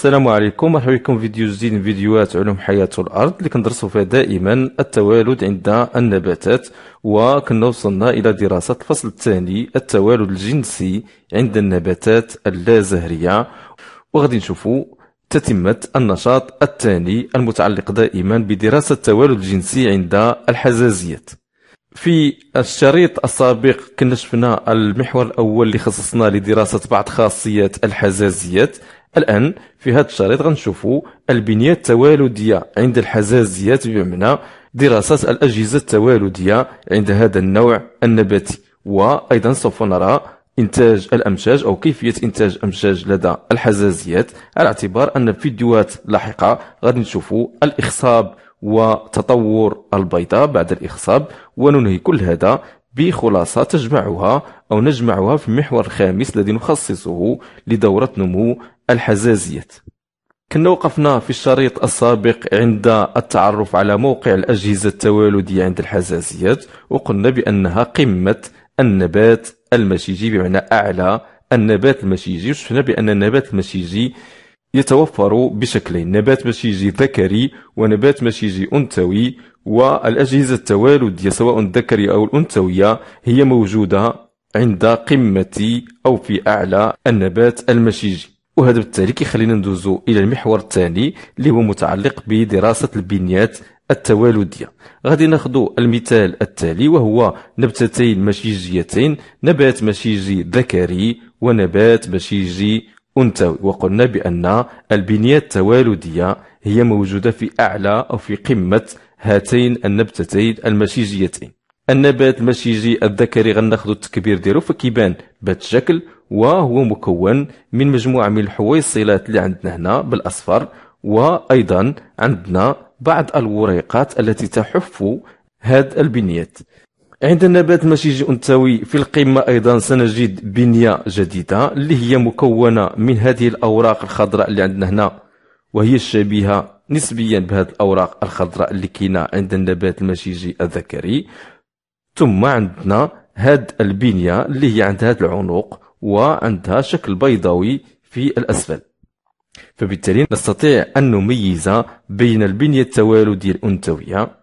السلام عليكم مرحبا بكم فيديو جديد من فيديوهات علوم حياة الأرض اللي كندرسوا فيها دائما التوالد عند النباتات وكنا وصلنا إلى دراسة الفصل الثاني التوالد الجنسي عند النباتات اللازهرية وغادي نشوفوا تتمة النشاط الثاني المتعلق دائما بدراسة التوالد الجنسي عند الحزازيات في الشريط السابق كنا شفنا المحور الأول اللي خصصنا لدراسة بعض خاصيات الحزازيات الآن في هذا الشريط غنشوفوا البنية التوالدية عند الحزازيات بمعنى دراسة الأجهزة التوالدية عند هذا النوع النباتي وأيضا سوف نرى إنتاج الأمشاج أو كيفية إنتاج أمشاج لدى الحزازيات على اعتبار أن فيديوهات لاحقة غادي نشوفوا الإخصاب وتطور البيضة بعد الإخصاب وننهي كل هذا بخلاصة تجمعها أو نجمعها في المحور الخامس الذي نخصصه لدورة نمو الحزازية كنا وقفنا في الشريط السابق عند التعرف على موقع الأجهزة التوالدية عند الحزازيات وقلنا بأنها قمة النبات المشيجي بمعنى أعلى النبات المشيجي وشفنا بأن النبات المشيجي يتوفر بشكلين نبات مشيجي ذكري ونبات مشيجي أنثوي والأجهزة التوالدية سواء الذكرية أو الأنثوية هي موجودة عند قمة أو في أعلى النبات المشيجي وهذا بالتالي كيخلينا ندوزو الى المحور الثاني اللي هو متعلق بدراسه البنيات التوالديه غادي ناخذ المثال التالي وهو نبتتين مشيجيتين نبات مشيجي ذكري ونبات مشيجي انثوي وقلنا بان البنيه التوالديه هي موجوده في اعلى او في قمه هاتين النبتتين المشيجيتين النبات ماشي يجي الذكري غناخدو التكبير ديالو فكيبان بهذا الشكل وهو مكون من مجموعة من الحويصلات اللي عندنا هنا بالأصفر وأيضا عندنا بعض الوريقات التي تحف هاد البنيات عند النبات المشيجي أنثوي في القمة أيضا سنجد بنية جديدة اللي هي مكونة من هذه الأوراق الخضراء اللي عندنا هنا وهي الشبيهة نسبيا بهذه الأوراق الخضراء اللي كاينة عند النبات المشيجي الذكري ثم عندنا هاد البنية اللي هي عندها هاد العنق وعندها شكل بيضاوي في الأسفل فبالتالي نستطيع أن نميز بين البنية التوالدية الأنثوية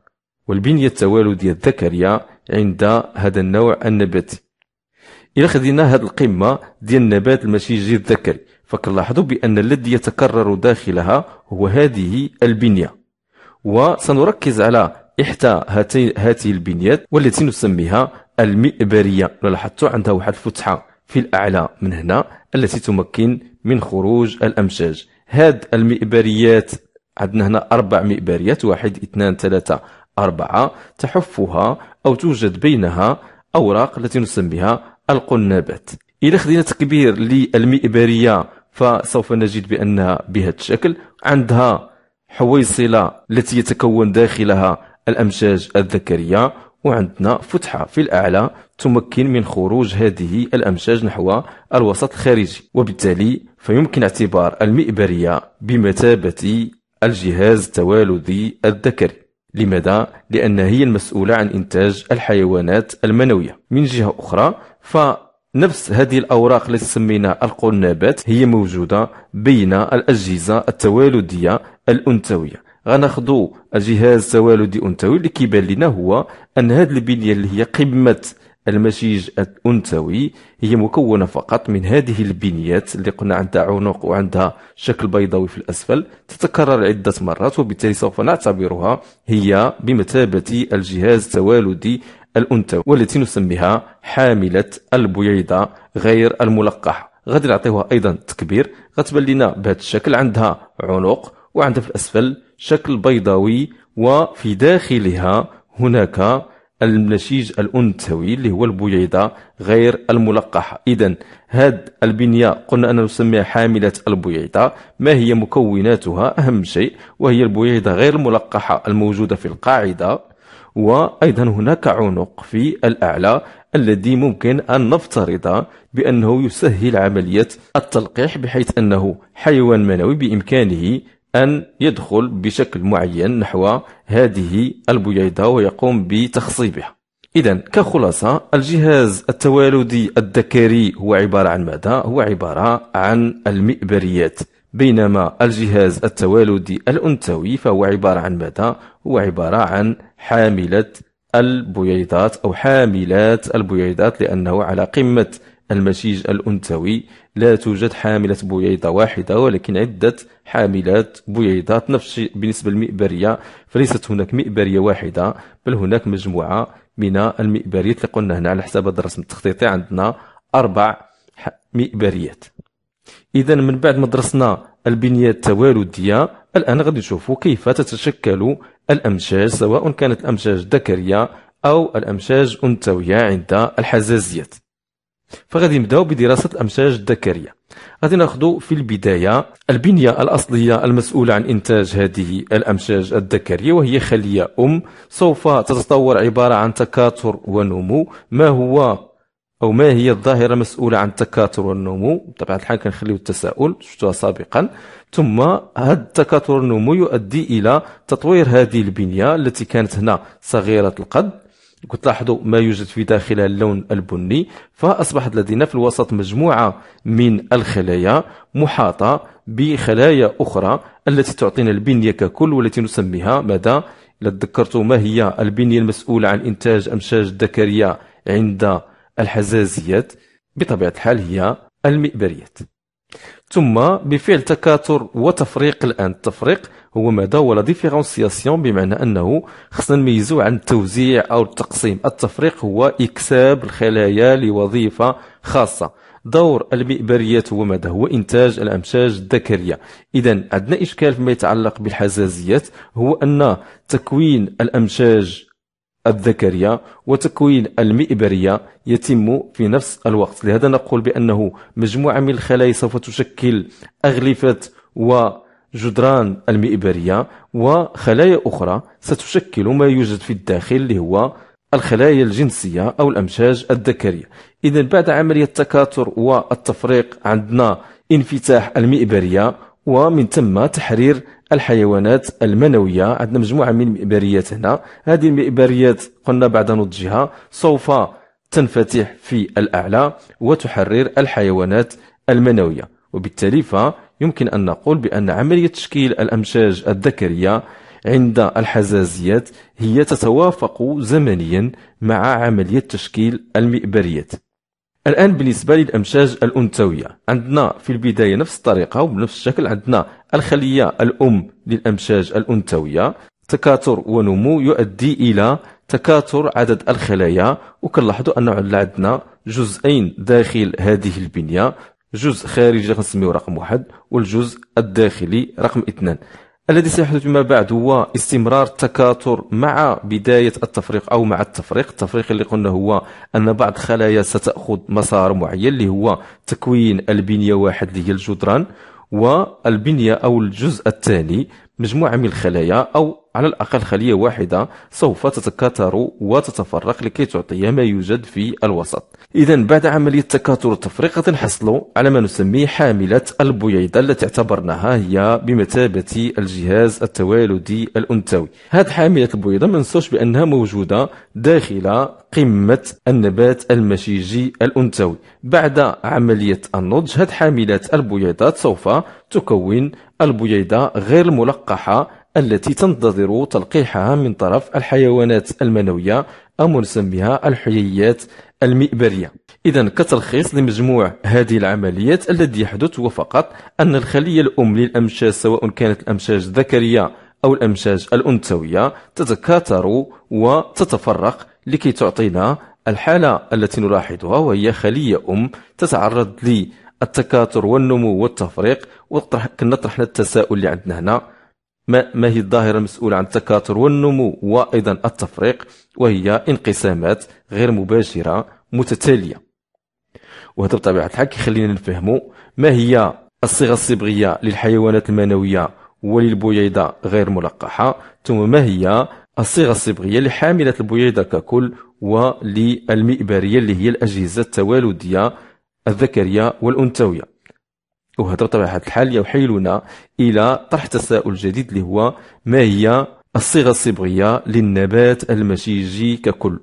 والبنية التوالدية الذكرية عند هذا النوع النباتي إلى خذينا هذه القمة ديال النبات المشيجي الذكري فكنلاحظوا بأن الذي يتكرر داخلها هو هذه البنية وسنركز على إحدى هاتي, هاته البنيات والتي نسميها المئبرية لاحظتوا عندها واحد الفتحة في الأعلى من هنا التي تمكن من خروج الأمشاج هاد المئبريات عندنا هنا أربع مئبريات واحد اثنان ثلاثة أربعة تحفها أو توجد بينها أوراق التي نسميها القنابات الى خدينا تكبير للمئبرية فسوف نجد بأنها بهذا الشكل عندها حويصلة التي يتكون داخلها الأمشاج الذكرية وعندنا فتحة في الأعلى تمكن من خروج هذه الأمشاج نحو الوسط الخارجي وبالتالي فيمكن اعتبار المئبرية بمثابة الجهاز التوالدي الذكري لماذا؟ لأن هي المسؤولة عن إنتاج الحيوانات المنوية من جهة أخرى فنفس هذه الأوراق التي سمينا القنابات هي موجودة بين الأجهزة التوالدية الأنثوية غناخدو جهاز توالدي انثوي اللي كيبان لنا هو ان هذه البنيه اللي هي قمه المسيج الانثوي هي مكونه فقط من هذه البنيات اللي قلنا عندها عنق وعندها شكل بيضاوي في الاسفل تتكرر عده مرات وبالتالي سوف نعتبرها هي بمثابه الجهاز التوالدي الانثوي والتي نسميها حامله البويضه غير الملقحه غادي نعطيوها ايضا تكبير غتبان لنا بهذا الشكل عندها عنق وعند في الأسفل شكل بيضاوي وفي داخلها هناك النشيج الأنثوي اللي هو البويضة غير الملقحة إذا هاد البنية قلنا أن نسميها حاملة البويضة ما هي مكوناتها أهم شيء وهي البويضة غير الملقحة الموجودة في القاعدة وأيضا هناك عنق في الأعلى الذي ممكن أن نفترض بأنه يسهل عملية التلقيح بحيث أنه حيوان منوي بإمكانه أن يدخل بشكل معين نحو هذه البيضة ويقوم بتخصيبها إذا كخلاصة الجهاز التوالدي الذكري هو عبارة عن ماذا؟ هو عبارة عن المئبريات بينما الجهاز التوالدي الأنثوي فهو عبارة عن ماذا؟ هو عبارة عن حاملة البيضات أو حاملات البيضات لأنه على قمة المشيج الأنثوي لا توجد حاملة بويضة واحدة ولكن عدة حاملات بويضات نفس بالنسبة للمئبرية فليست هناك مئبرية واحدة بل هناك مجموعة من المئبريات اللي قلنا هنا على حساب هذا الرسم التخطيطي عندنا أربع مئبريات إذا من بعد ما درسنا البنية التوالدية الآن غادي نشوفوا كيف تتشكل الأمشاج سواء كانت الأمشاج ذكرية أو الأمشاج أنثوية عند الحزازيات فغادي نبداو بدراسه الامشاج الذكريه غادي ناخذ في البدايه البنيه الاصليه المسؤوله عن انتاج هذه الامشاج الذكريه وهي خليه ام سوف تتطور عباره عن تكاثر ونمو ما هو او ما هي الظاهره المسؤوله عن التكاثر والنمو بطبيعه الحال كنخليو التساؤل شفتوها سابقا ثم هذا التكاثر والنمو يؤدي الى تطوير هذه البنيه التي كانت هنا صغيره القد كنت ما يوجد في داخلها اللون البني فأصبحت لدينا في الوسط مجموعة من الخلايا محاطة بخلايا أخرى التي تعطينا البنية ككل والتي نسميها ماذا؟ إذا تذكرتوا ما هي البنية المسؤولة عن إنتاج أمشاج الذكرية عند الحزازيات بطبيعة الحال هي المئبريات ثم بفعل تكاثر وتفريق الان التفريق هو ماذا هو لا ديفيرونسياسيون بمعنى انه خصنا نميزو عن التوزيع او التقسيم التفريق هو اكساب الخلايا لوظيفه خاصه دور المئبريات هو ماذا هو انتاج الامشاج الذكريه اذا عندنا اشكال فيما يتعلق بالحزازيات هو ان تكوين الامشاج الذكرية وتكوين المئبرية يتم في نفس الوقت لهذا نقول بأنه مجموعة من الخلايا سوف تشكل أغلفة و جدران المئبرية وخلايا أخرى ستشكل ما يوجد في الداخل اللي هو الخلايا الجنسية أو الأمشاج الذكرية إذا بعد عملية التكاثر والتفريق عندنا انفتاح المئبرية ومن ثم تحرير الحيوانات المنوية عندنا مجموعة من المئبريات هنا هذه المئبريات قلنا بعد نضجها سوف تنفتح في الأعلى وتحرر الحيوانات المنوية وبالتالي فيمكن أن نقول بأن عملية تشكيل الأمشاج الذكرية عند الحزازيات هي تتوافق زمنيا مع عملية تشكيل المئبريات الآن بالنسبة للأمشاج الأنثوية عندنا في البداية نفس الطريقة وبنفس الشكل عندنا الخلية الأم للأمشاج الأنثوية تكاثر ونمو يؤدي إلى تكاثر عدد الخلايا وكنلاحظوا أن عندنا جزئين داخل هذه البنية جزء خارجي نسميه رقم واحد والجزء الداخلي رقم اثنان الذي سيحدث فيما بعد هو استمرار التكاثر مع بداية التفريق أو مع التفريق التفريق اللي قلنا هو أن بعض الخلايا ستأخذ مسار معين اللي هو تكوين البنية واحد اللي هي الجدران والبنية أو الجزء الثاني مجموعة من الخلايا أو على الأقل خلية واحدة سوف تتكاثر وتتفرق لكي تعطي ما يوجد في الوسط إذا بعد عملية تكاثر التفرقة نحصل على ما نسميه حاملة البويضة التي اعتبرناها هي بمثابة الجهاز التوالدي الأنثوي هذه حاملة البويضة ما ننساوش بأنها موجودة داخل قمة النبات المشيجي الأنثوي بعد عملية النضج هاد حاملات البويضات سوف تكون البويضة غير الملقحة التي تنتظر تلقيحها من طرف الحيوانات المنوية أو نسميها الحييات المئبرية إذا كتلخيص لمجموع هذه العمليات الذي يحدث هو فقط أن الخلية الأم للأمشاج سواء كانت الأمشاج الذكرية أو الأمشاج الأنثوية تتكاثر وتتفرق لكي تعطينا الحالة التي نلاحظها وهي خلية أم تتعرض للتكاثر والنمو والتفريق ونطرح التساؤل اللي عندنا هنا ما, ما هي الظاهرة المسؤولة عن التكاثر والنمو وأيضا التفريق وهي انقسامات غير مباشرة متتالية وهذا بطبيعة الحال كيخلينا نفهموا ما هي الصيغة الصبغية للحيوانات المنوية وللبويضة غير ملقحة ثم ما هي الصيغة الصبغية لحاملة البويضة ككل وللمئبرية اللي هي الأجهزة التوالدية الذكرية والأنثوية وهضرة بطبيعة الحال يحيلنا إلى طرح تساؤل جديد اللي هو ما هي الصيغة الصبغية للنبات المشيجي ككل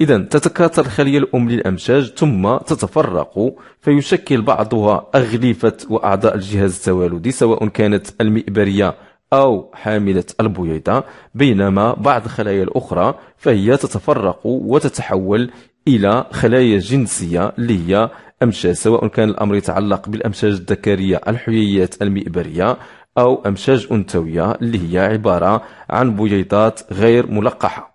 إذا تتكاثر الخلية الأم للأمشاج ثم تتفرق فيشكل بعضها أغلفة وأعضاء الجهاز التوالدي سواء كانت المئبرية أو حاملة البويضة بينما بعض الخلايا الأخرى فهي تتفرق وتتحول إلى خلايا جنسية اللي هي أمشاج سواء كان الأمر يتعلق بالأمشاج الذكرية الحييات المئبرية أو أمشاج أنثوية اللي هي عبارة عن بويضات غير ملقحة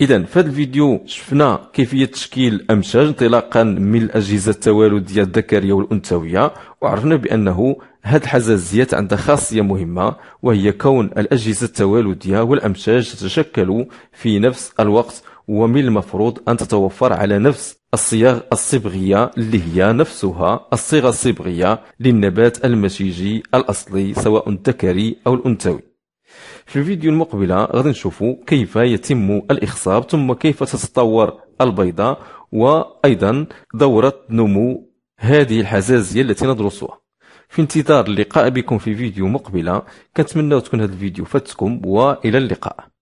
إذا في هذا الفيديو شفنا كيفية تشكيل الامشاج انطلاقا من الأجهزة التوالدية الذكرية والأنثوية وعرفنا بأنه هاد الحزازيات عندها خاصية مهمة وهي كون الأجهزة التوالدية والأمشاج تتشكل في نفس الوقت ومن المفروض أن تتوفر على نفس الصياغ الصبغية اللي هي نفسها الصيغة الصبغية للنبات المشيجي الأصلي سواء الذكري أو الأنثوي في الفيديو المقبلة غادي نشوفوا كيف يتم الإخصاب ثم كيف تتطور البيضة وأيضا دورة نمو هذه الحزازية التي ندرسها في انتظار اللقاء بكم في فيديو مقبلة كنتمنى تكون هذا الفيديو فاتكم وإلى اللقاء